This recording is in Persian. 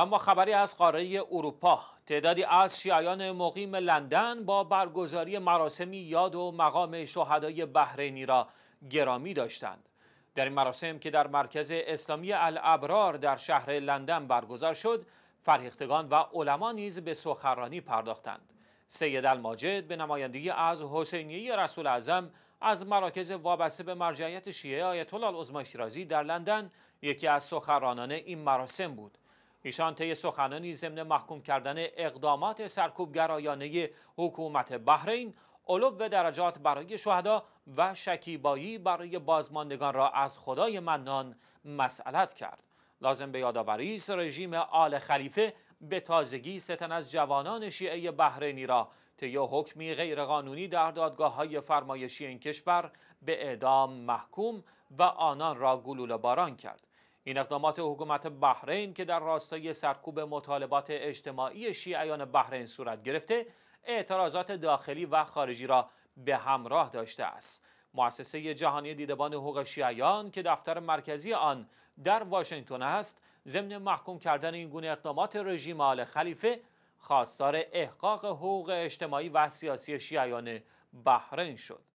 و ما خبری از قاره اروپا تعدادی از شیعیان مقیم لندن با برگزاری مراسمی یاد و مقام شهدای بحرینی را گرامی داشتند در این مراسم که در مرکز اسلامی الابرار در شهر لندن برگزار شد فرهیختگان و علما نیز به سخنرانی پرداختند سید الماجد به نمایندگی از حسینیه رسول اعظم از مراکز وابسته به مرجعیت شیعه آیت الله العظمی شیرازی در لندن یکی از سخنرانان این مراسم بود ایشان طی سخنانی ضمن محکوم کردن اقدامات سرکوبگرایانه حکومت بحرین علو درجات برای شهدا و شکیبایی برای بازماندگان را از خدای منان مسئلت کرد لازم به یادآوری است رژیم آل خلیفه به تازگی ستن از جوانان شیعه بحرینی را طی حکمی غیرقانونی در دادگاه های فرمایشی این کشور به اعدام محکوم و آنان را گلوله باران کرد این اقدامات حکومت بحرین که در راستای سرکوب مطالبات اجتماعی شیعیان بحرین صورت گرفته اعتراضات داخلی و خارجی را به همراه داشته است مؤسسه جهانی دیدبان حقوق شیعیان که دفتر مرکزی آن در واشنگتن است ضمن محکوم کردن این گونه اقدامات رژیم آل خلیفه خواستار احقاق حقوق اجتماعی و سیاسی شیعیان بحرین شد